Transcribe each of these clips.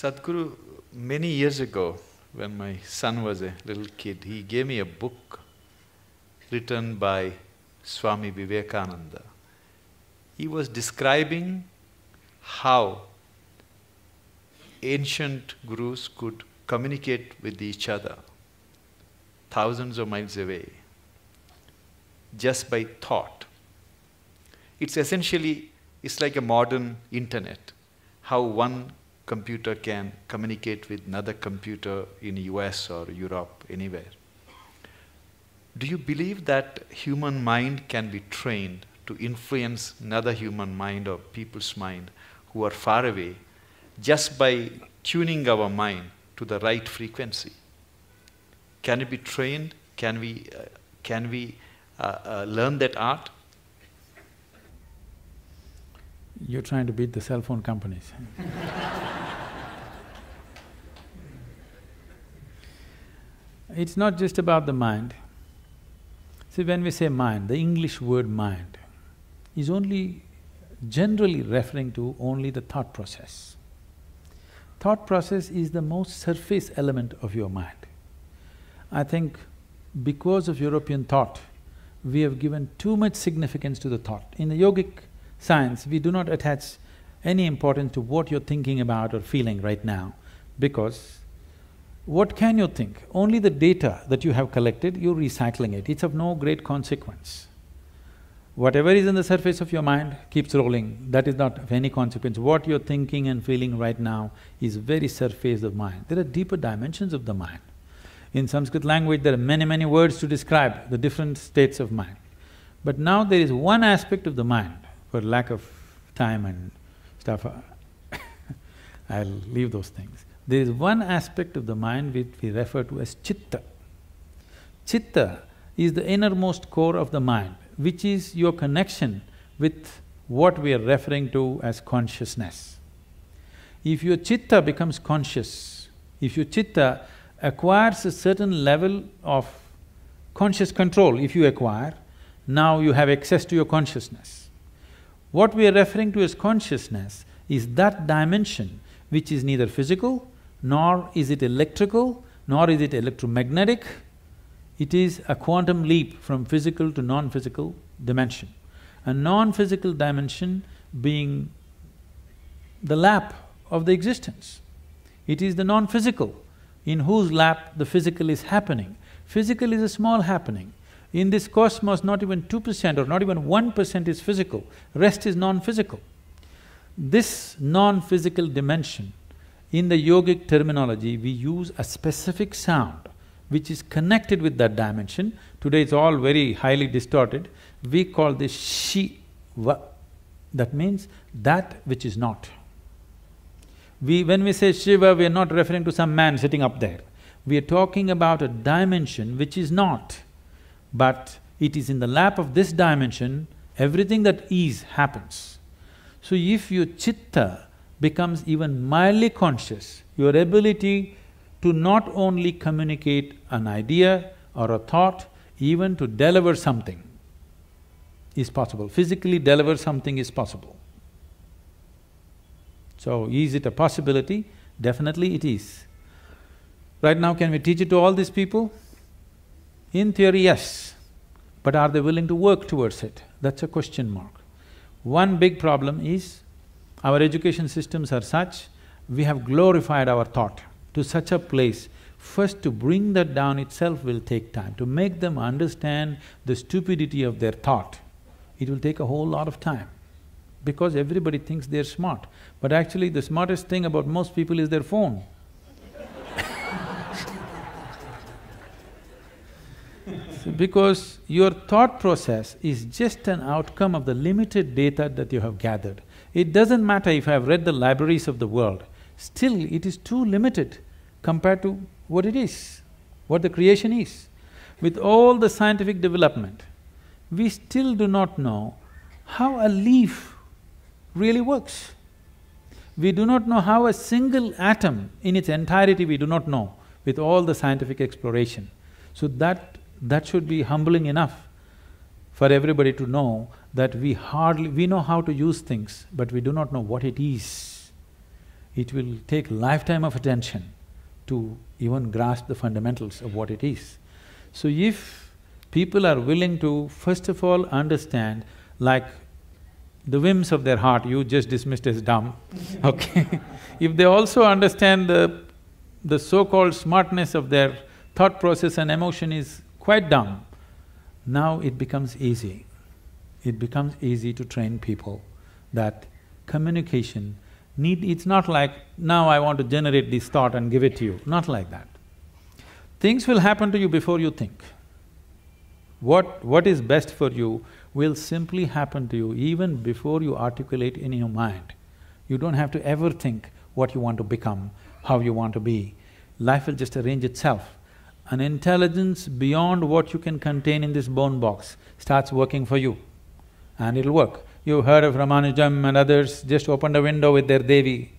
Sadhguru, many years ago, when my son was a little kid, he gave me a book written by Swami Vivekananda. He was describing how ancient gurus could communicate with each other thousands of miles away just by thought. It's essentially, it's like a modern internet, how one computer can communicate with another computer in US or Europe, anywhere. Do you believe that human mind can be trained to influence another human mind or people's mind who are far away just by tuning our mind to the right frequency? Can it be trained? Can we, uh, can we uh, uh, learn that art? You're trying to beat the cell phone companies It's not just about the mind. See, when we say mind, the English word mind is only generally referring to only the thought process. Thought process is the most surface element of your mind. I think because of European thought, we have given too much significance to the thought. In the yogic science, we do not attach any importance to what you're thinking about or feeling right now because what can you think? Only the data that you have collected, you're recycling it, it's of no great consequence. Whatever is in the surface of your mind keeps rolling, that is not of any consequence. What you're thinking and feeling right now is very surface of mind. There are deeper dimensions of the mind. In Sanskrit language, there are many, many words to describe the different states of mind. But now there is one aspect of the mind for lack of time and stuff, I'll leave those things. There is one aspect of the mind which we refer to as chitta. Chitta is the innermost core of the mind, which is your connection with what we are referring to as consciousness. If your chitta becomes conscious, if your chitta acquires a certain level of conscious control, if you acquire, now you have access to your consciousness. What we are referring to as consciousness is that dimension which is neither physical, nor is it electrical, nor is it electromagnetic. It is a quantum leap from physical to non-physical dimension. A non-physical dimension being the lap of the existence. It is the non-physical in whose lap the physical is happening. Physical is a small happening, in this cosmos, not even two percent or not even one percent is physical, rest is non-physical. This non-physical dimension, in the yogic terminology, we use a specific sound which is connected with that dimension. Today it's all very highly distorted. We call this Shiva. That means that which is not. We… when we say Shiva, we are not referring to some man sitting up there. We are talking about a dimension which is not. But it is in the lap of this dimension, everything that is happens. So if your chitta becomes even mildly conscious, your ability to not only communicate an idea or a thought, even to deliver something is possible. Physically deliver something is possible. So is it a possibility? Definitely it is. Right now, can we teach it to all these people? In theory, yes, but are they willing to work towards it? That's a question mark. One big problem is our education systems are such, we have glorified our thought to such a place. First, to bring that down itself will take time. To make them understand the stupidity of their thought, it will take a whole lot of time because everybody thinks they're smart. But actually, the smartest thing about most people is their phone. because your thought process is just an outcome of the limited data that you have gathered. It doesn't matter if I've read the libraries of the world, still it is too limited compared to what it is, what the creation is. With all the scientific development, we still do not know how a leaf really works. We do not know how a single atom in its entirety we do not know with all the scientific exploration. So that that should be humbling enough for everybody to know that we hardly… we know how to use things, but we do not know what it is. It will take lifetime of attention to even grasp the fundamentals of what it is. So if people are willing to first of all understand like the whims of their heart you just dismissed as dumb, okay? if they also understand the, the so-called smartness of their thought process and emotion is quite dumb. Now it becomes easy. It becomes easy to train people that communication need… it's not like, now I want to generate this thought and give it to you, not like that. Things will happen to you before you think. What… what is best for you will simply happen to you even before you articulate in your mind. You don't have to ever think what you want to become, how you want to be. Life will just arrange itself an intelligence beyond what you can contain in this bone box starts working for you, and it'll work. You've heard of Ramanujam and others just opened a window with their Devi,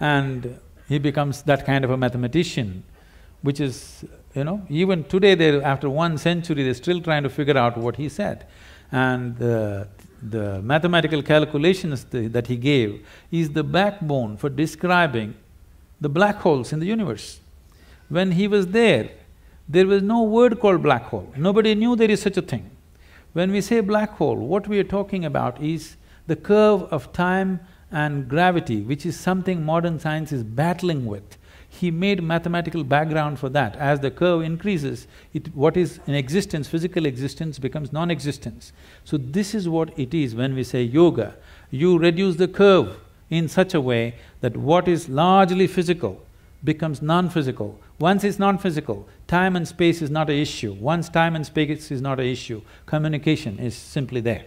and he becomes that kind of a mathematician, which is, you know, even today they… after one century, they're still trying to figure out what he said. And the, the mathematical calculations th that he gave is the backbone for describing the black holes in the universe. When he was there, there was no word called black hole, nobody knew there is such a thing. When we say black hole, what we are talking about is the curve of time and gravity, which is something modern science is battling with. He made mathematical background for that. As the curve increases, it, what is in existence, physical existence becomes non-existence. So this is what it is when we say yoga. You reduce the curve in such a way that what is largely physical becomes non-physical. Once it's non-physical, Time and space is not an issue. Once time and space is not an issue, communication is simply there.